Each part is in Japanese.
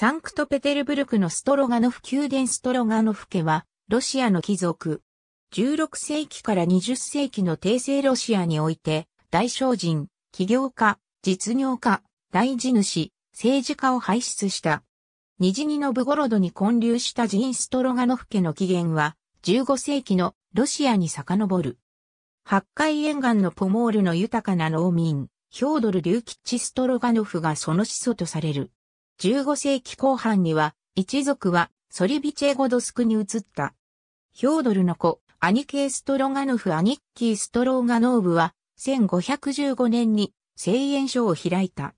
サンクトペテルブルクのストロガノフ宮殿ストロガノフ家は、ロシアの貴族。16世紀から20世紀の帝政ロシアにおいて、大商人、起業家、実業家、大地主、政治家を輩出した。ニジニノブゴロドに建立したジンストロガノフ家の起源は、15世紀のロシアに遡る。八海沿岸のポモールの豊かな農民、ヒョードル・リューキッチ・ストロガノフがその始祖とされる。15世紀後半には、一族はソリビチェゴドスクに移った。ヒョードルの子、アニケー・ストロガノフ・アニッキー・ストローガノーブは、1515年に製塩所を開いた。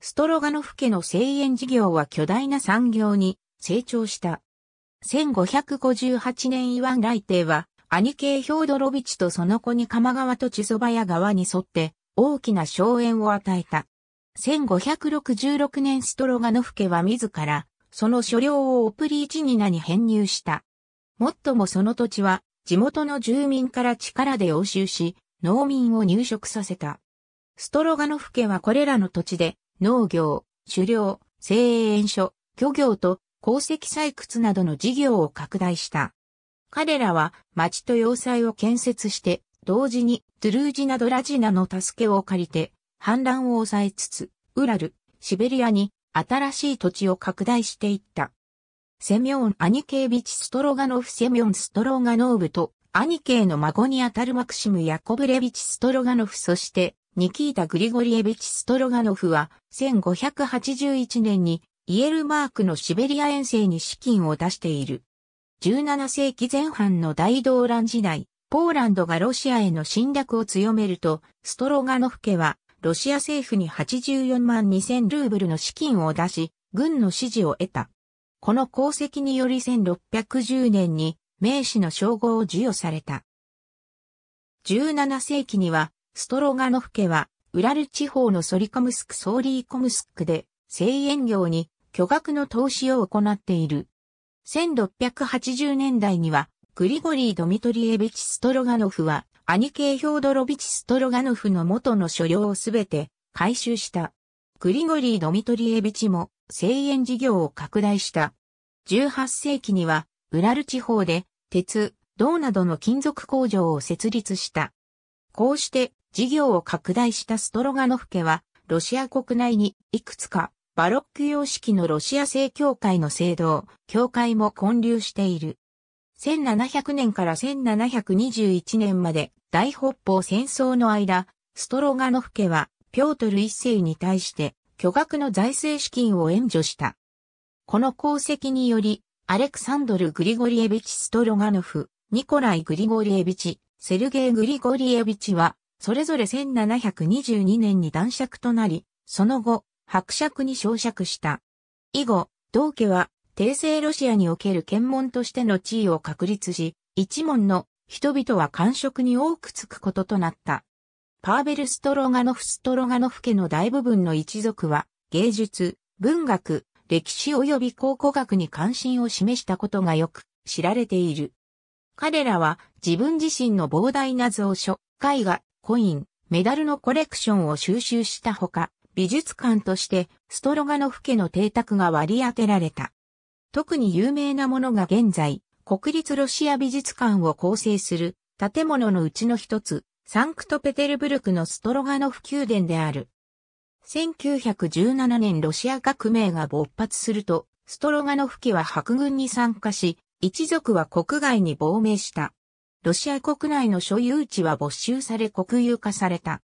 ストロガノフ家の製塩事業は巨大な産業に成長した。1558年イワン来帝は、アニケヒョードロビチとその子に鎌川と千蕎麦屋川に沿って大きな荘園を与えた。1566年ストロガノフ家は自ら、その所領をオプリーチニナに編入した。もっともその土地は、地元の住民から力で押収し、農民を入植させた。ストロガノフ家はこれらの土地で、農業、狩猟、製塩所、漁業と鉱石採掘などの事業を拡大した。彼らは町と要塞を建設して、同時にトゥルージナドラジナの助けを借りて反乱を抑えつつ、ウラル、シベリアに新しい土地を拡大していった。セミョン・アニケービチ・ストロガノフ・セミョン・ストロガノーブと、アニケーの孫にあたるマクシム・ヤコブレビチ・ストロガノフそして、ニキータ・グリゴリエビチ・ストロガノフは、1581年に、イエルマークのシベリア遠征に資金を出している。17世紀前半の大動乱時代、ポーランドがロシアへの侵略を強めると、ストロガノフ家はロシア政府に84万2000ルーブルの資金を出し、軍の支持を得た。この功績により1610年に名士の称号を授与された。17世紀には、ストロガノフ家は、ウラル地方のソリコムスクソーリーコムスクで、製塩業に巨額の投資を行っている。1680年代には、グリゴリー・ドミトリエビチ・ストロガノフは、アニケイ・ヒョードロビチ・ストロガノフの元の所領をすべて回収した。グリゴリー・ドミトリエビチも製塩事業を拡大した。18世紀には、ウラル地方で鉄、銅などの金属工場を設立した。こうして事業を拡大したストロガノフ家は、ロシア国内にいくつかバロック様式のロシア正教会の聖堂、教会も混流している。1700年から1721年まで大北方戦争の間、ストロガノフ家はピョートル一世に対して巨額の財政資金を援助した。この功績により、アレクサンドル・グリゴリエビチ・ストロガノフ、ニコライ・グリゴリエビチ、セルゲイ・グリゴリエビチは、それぞれ1722年に男爵となり、その後、伯爵に昇爵した。以後、同家は帝政ロシアにおける検問としての地位を確立し、一門の人々は官職に多くつくこととなった。パーベル・ストロガノフ・ストロガノフ家の大部分の一族は、芸術、文学、歴史及び考古学に関心を示したことがよく知られている。彼らは自分自身の膨大な蔵書、絵画、コイン、メダルのコレクションを収集したほか、美術館としてストロガノフ家の邸宅が割り当てられた。特に有名なものが現在、国立ロシア美術館を構成する建物のうちの一つ、サンクトペテルブルクのストロガノフ宮殿である。1917年ロシア革命が勃発すると、ストロガノフ家は白軍に参加し、一族は国外に亡命した。ロシア国内の所有地は没収され国有化された。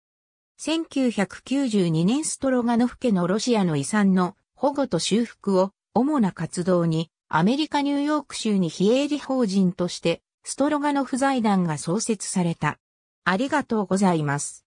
1992年ストロガノフ家のロシアの遺産の保護と修復を主な活動に、アメリカ・ニューヨーク州に非営利法人として、ストロガノフ財団が創設された。ありがとうございます。